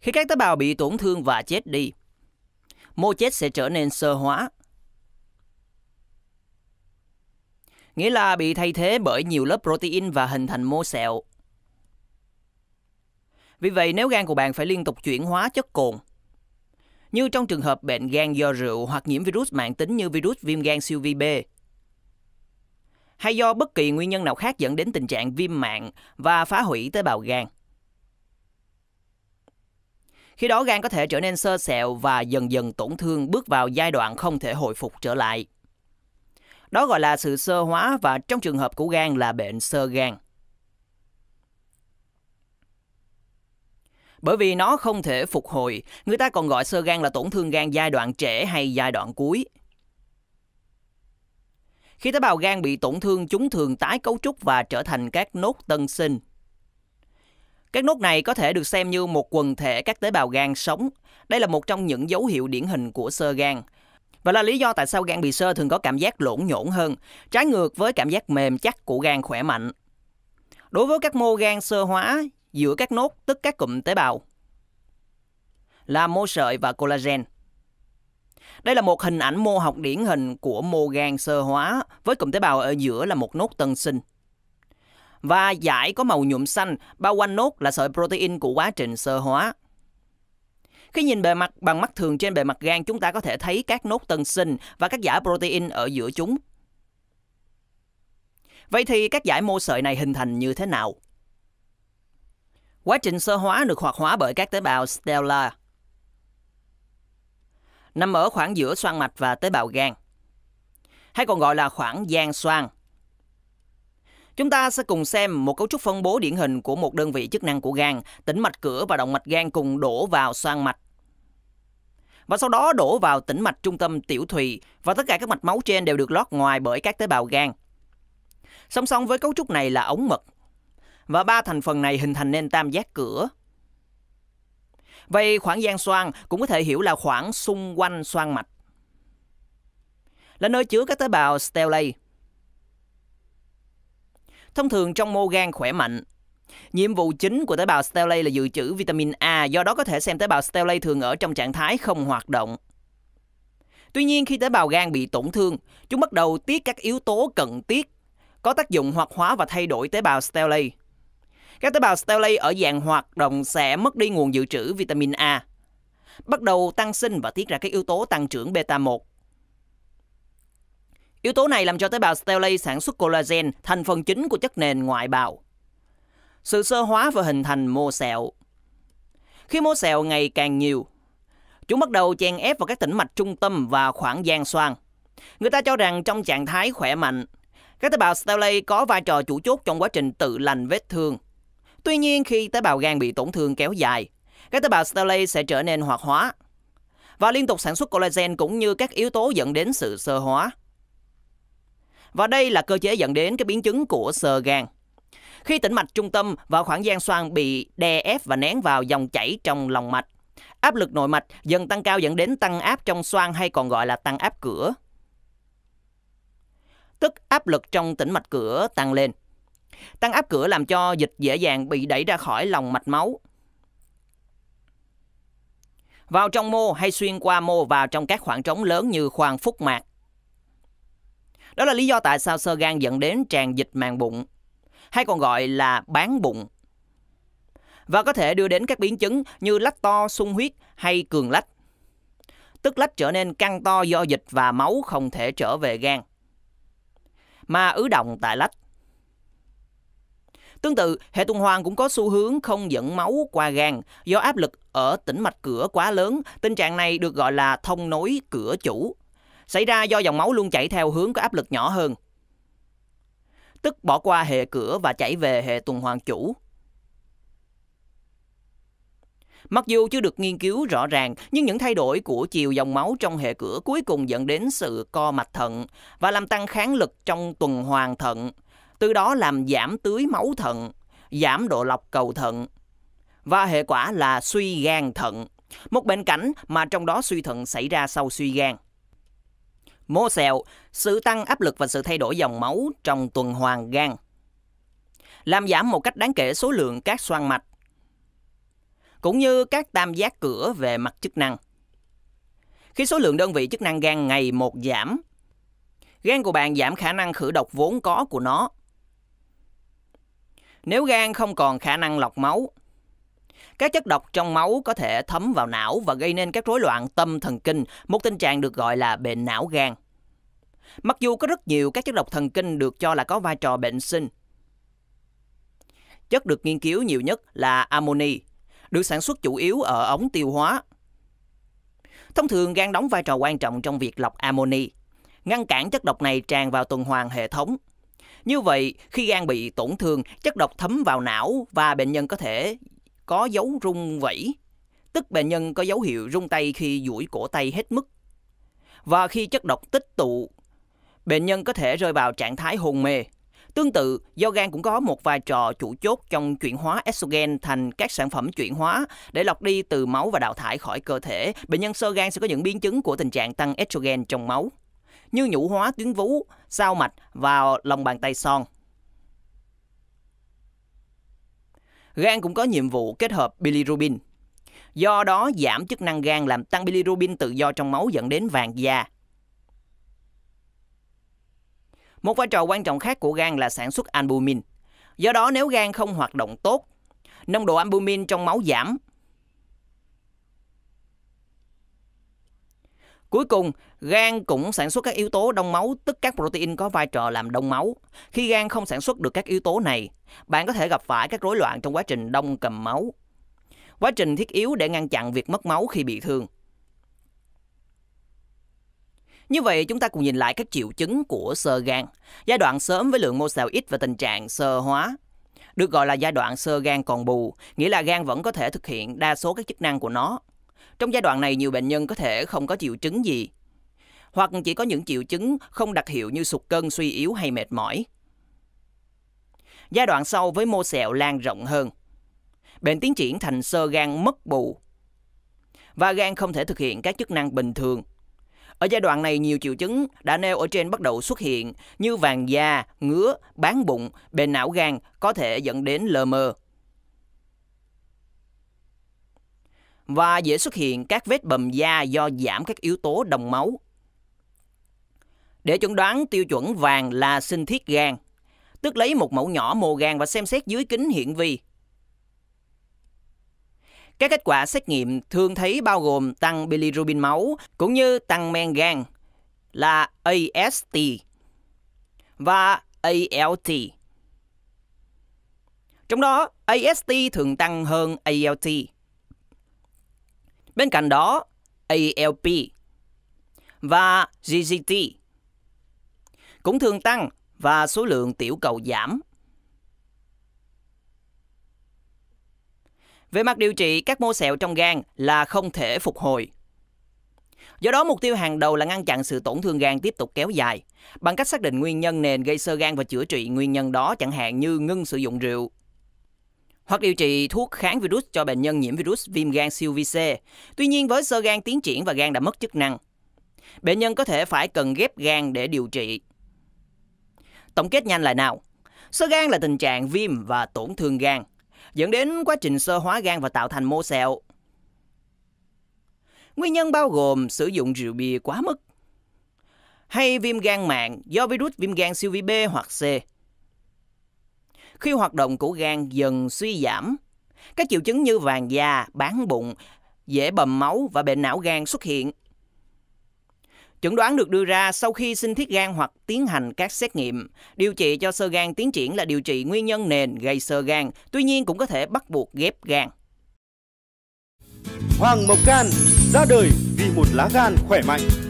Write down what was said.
Khi các tế bào bị tổn thương và chết đi, mô chết sẽ trở nên sơ hóa. Nghĩa là bị thay thế bởi nhiều lớp protein và hình thành mô sẹo. Vì vậy, nếu gan của bạn phải liên tục chuyển hóa chất cồn, như trong trường hợp bệnh gan do rượu hoặc nhiễm virus mạng tính như virus viêm gan siêu vi B, hay do bất kỳ nguyên nhân nào khác dẫn đến tình trạng viêm mạng và phá hủy tế bào gan. Khi đó gan có thể trở nên sơ sẹo và dần dần tổn thương bước vào giai đoạn không thể hồi phục trở lại. Đó gọi là sự sơ hóa và trong trường hợp của gan là bệnh sơ gan. Bởi vì nó không thể phục hồi, người ta còn gọi sơ gan là tổn thương gan giai đoạn trẻ hay giai đoạn cuối. Khi tế bào gan bị tổn thương, chúng thường tái cấu trúc và trở thành các nốt tân sinh. Các nốt này có thể được xem như một quần thể các tế bào gan sống. Đây là một trong những dấu hiệu điển hình của sơ gan. Và là lý do tại sao gan bị sơ thường có cảm giác lỗn nhổn hơn, trái ngược với cảm giác mềm chắc của gan khỏe mạnh. Đối với các mô gan sơ hóa giữa các nốt tức các cụm tế bào là mô sợi và collagen. Đây là một hình ảnh mô học điển hình của mô gan sơ hóa với cụm tế bào ở giữa là một nốt tân sinh và giải có màu nhuộm xanh bao quanh nốt là sợi protein của quá trình sơ hóa. Khi nhìn bề mặt bằng mắt thường trên bề mặt gan, chúng ta có thể thấy các nốt tân sinh và các giải protein ở giữa chúng. Vậy thì các giải mô sợi này hình thành như thế nào? Quá trình sơ hóa được hoạt hóa bởi các tế bào stellar, nằm ở khoảng giữa xoang mạch và tế bào gan, hay còn gọi là khoảng gian xoang. Chúng ta sẽ cùng xem một cấu trúc phân bố điển hình của một đơn vị chức năng của gan, tĩnh mạch cửa và động mạch gan cùng đổ vào xoang mạch. Và sau đó đổ vào tĩnh mạch trung tâm tiểu thùy và tất cả các mạch máu trên đều được lót ngoài bởi các tế bào gan. Song song với cấu trúc này là ống mật. Và ba thành phần này hình thành nên tam giác cửa. Vậy khoảng gian xoang cũng có thể hiểu là khoảng xung quanh xoang mạch. Là nơi chứa các tế bào stellate thông thường trong mô gan khỏe mạnh. Nhiệm vụ chính của tế bào Stellate là dự trữ vitamin A, do đó có thể xem tế bào Stellate thường ở trong trạng thái không hoạt động. Tuy nhiên khi tế bào gan bị tổn thương, chúng bắt đầu tiết các yếu tố cần tiết, có tác dụng hoạt hóa và thay đổi tế bào Stellate. Các tế bào Stellate ở dạng hoạt động sẽ mất đi nguồn dự trữ vitamin A, bắt đầu tăng sinh và tiết ra các yếu tố tăng trưởng beta 1. Yếu tố này làm cho tế bào Stellate sản xuất collagen, thành phần chính của chất nền ngoại bào. Sự sơ hóa và hình thành mô sẹo. Khi mô sẹo ngày càng nhiều, chúng bắt đầu chèn ép vào các tĩnh mạch trung tâm và khoảng gian xoang. Người ta cho rằng trong trạng thái khỏe mạnh, các tế bào Stellate có vai trò chủ chốt trong quá trình tự lành vết thương. Tuy nhiên khi tế bào gan bị tổn thương kéo dài, các tế bào Stellate sẽ trở nên hoạt hóa và liên tục sản xuất collagen cũng như các yếu tố dẫn đến sự sơ hóa. Và đây là cơ chế dẫn đến cái biến chứng của sơ gan. Khi tĩnh mạch trung tâm và khoảng gian xoang bị đè ép và nén vào dòng chảy trong lòng mạch, áp lực nội mạch dần tăng cao dẫn đến tăng áp trong xoang hay còn gọi là tăng áp cửa. Tức áp lực trong tĩnh mạch cửa tăng lên. Tăng áp cửa làm cho dịch dễ dàng bị đẩy ra khỏi lòng mạch máu. Vào trong mô hay xuyên qua mô vào trong các khoảng trống lớn như khoang phúc mạc, đó là lý do tại sao sơ gan dẫn đến tràn dịch màng bụng, hay còn gọi là bán bụng. Và có thể đưa đến các biến chứng như lách to, sung huyết hay cường lách. Tức lách trở nên căng to do dịch và máu không thể trở về gan. Mà ứ động tại lách. Tương tự, hệ tuần hoàn cũng có xu hướng không dẫn máu qua gan do áp lực ở tĩnh mạch cửa quá lớn. Tình trạng này được gọi là thông nối cửa chủ xảy ra do dòng máu luôn chảy theo hướng có áp lực nhỏ hơn, tức bỏ qua hệ cửa và chảy về hệ tuần hoàn chủ. Mặc dù chưa được nghiên cứu rõ ràng, nhưng những thay đổi của chiều dòng máu trong hệ cửa cuối cùng dẫn đến sự co mạch thận và làm tăng kháng lực trong tuần hoàn thận, từ đó làm giảm tưới máu thận, giảm độ lọc cầu thận và hệ quả là suy gan thận, một bệnh cảnh mà trong đó suy thận xảy ra sau suy gan mô xẹo, sự tăng áp lực và sự thay đổi dòng máu trong tuần hoàn gan. Làm giảm một cách đáng kể số lượng các xoang mạch, cũng như các tam giác cửa về mặt chức năng. Khi số lượng đơn vị chức năng gan ngày một giảm, gan của bạn giảm khả năng khử độc vốn có của nó. Nếu gan không còn khả năng lọc máu, các chất độc trong máu có thể thấm vào não và gây nên các rối loạn tâm thần kinh, một tình trạng được gọi là bệnh não gan. Mặc dù có rất nhiều các chất độc thần kinh được cho là có vai trò bệnh sinh, chất được nghiên cứu nhiều nhất là amoni, được sản xuất chủ yếu ở ống tiêu hóa. Thông thường gan đóng vai trò quan trọng trong việc lọc amoni, ngăn cản chất độc này tràn vào tuần hoàn hệ thống. Như vậy, khi gan bị tổn thương, chất độc thấm vào não và bệnh nhân có thể có dấu rung vẫy, tức bệnh nhân có dấu hiệu rung tay khi duỗi cổ tay hết mức. Và khi chất độc tích tụ, bệnh nhân có thể rơi vào trạng thái hôn mê. Tương tự, do gan cũng có một vai trò chủ chốt trong chuyển hóa estrogen thành các sản phẩm chuyển hóa để lọc đi từ máu và đào thải khỏi cơ thể. Bệnh nhân sơ gan sẽ có những biến chứng của tình trạng tăng estrogen trong máu, như nhũ hóa tuyến vú, sao mạch và lòng bàn tay son. Gan cũng có nhiệm vụ kết hợp bilirubin. Do đó giảm chức năng gan làm tăng bilirubin tự do trong máu dẫn đến vàng da. Một vai trò quan trọng khác của gan là sản xuất albumin. Do đó nếu gan không hoạt động tốt, nồng độ albumin trong máu giảm Cuối cùng, gan cũng sản xuất các yếu tố đông máu, tức các protein có vai trò làm đông máu. Khi gan không sản xuất được các yếu tố này, bạn có thể gặp phải các rối loạn trong quá trình đông cầm máu. Quá trình thiết yếu để ngăn chặn việc mất máu khi bị thương. Như vậy, chúng ta cùng nhìn lại các triệu chứng của sơ gan. Giai đoạn sớm với lượng mô xào ít và tình trạng sơ hóa, được gọi là giai đoạn sơ gan còn bù, nghĩa là gan vẫn có thể thực hiện đa số các chức năng của nó. Trong giai đoạn này, nhiều bệnh nhân có thể không có triệu chứng gì, hoặc chỉ có những triệu chứng không đặc hiệu như sụt cân, suy yếu hay mệt mỏi. Giai đoạn sau với mô sẹo lan rộng hơn, bệnh tiến triển thành sơ gan mất bù và gan không thể thực hiện các chức năng bình thường. Ở giai đoạn này, nhiều triệu chứng đã nêu ở trên bắt đầu xuất hiện như vàng da, ngứa, bán bụng, bệnh não gan có thể dẫn đến lờ mờ. và dễ xuất hiện các vết bầm da do giảm các yếu tố đồng máu. Để chuẩn đoán tiêu chuẩn vàng là sinh thiết gan, tức lấy một mẫu nhỏ mô gan và xem xét dưới kính hiển vi. Các kết quả xét nghiệm thường thấy bao gồm tăng bilirubin máu cũng như tăng men gan là AST và ALT. Trong đó, AST thường tăng hơn ALT. Bên cạnh đó, ALP và GGT cũng thường tăng và số lượng tiểu cầu giảm. Về mặt điều trị, các mô sẹo trong gan là không thể phục hồi. Do đó, mục tiêu hàng đầu là ngăn chặn sự tổn thương gan tiếp tục kéo dài, bằng cách xác định nguyên nhân nền gây sơ gan và chữa trị nguyên nhân đó chẳng hạn như ngưng sử dụng rượu, hoặc điều trị thuốc kháng virus cho bệnh nhân nhiễm virus viêm gan siêu vi C. Tuy nhiên với sơ gan tiến triển và gan đã mất chức năng, bệnh nhân có thể phải cần ghép gan để điều trị. Tổng kết nhanh lại nào? Sơ gan là tình trạng viêm và tổn thương gan, dẫn đến quá trình sơ hóa gan và tạo thành mô sẹo. Nguyên nhân bao gồm sử dụng rượu bia quá mức, hay viêm gan mạng do virus viêm gan siêu vi B hoặc C, khi hoạt động của gan dần suy giảm, các triệu chứng như vàng da, bán bụng, dễ bầm máu và bệnh não gan xuất hiện. Chẩn đoán được đưa ra sau khi sinh thiết gan hoặc tiến hành các xét nghiệm. Điều trị cho sơ gan tiến triển là điều trị nguyên nhân nền gây sơ gan, tuy nhiên cũng có thể bắt buộc ghép gan. Hoàng Mộc Gan ra đời vì một lá gan khỏe mạnh.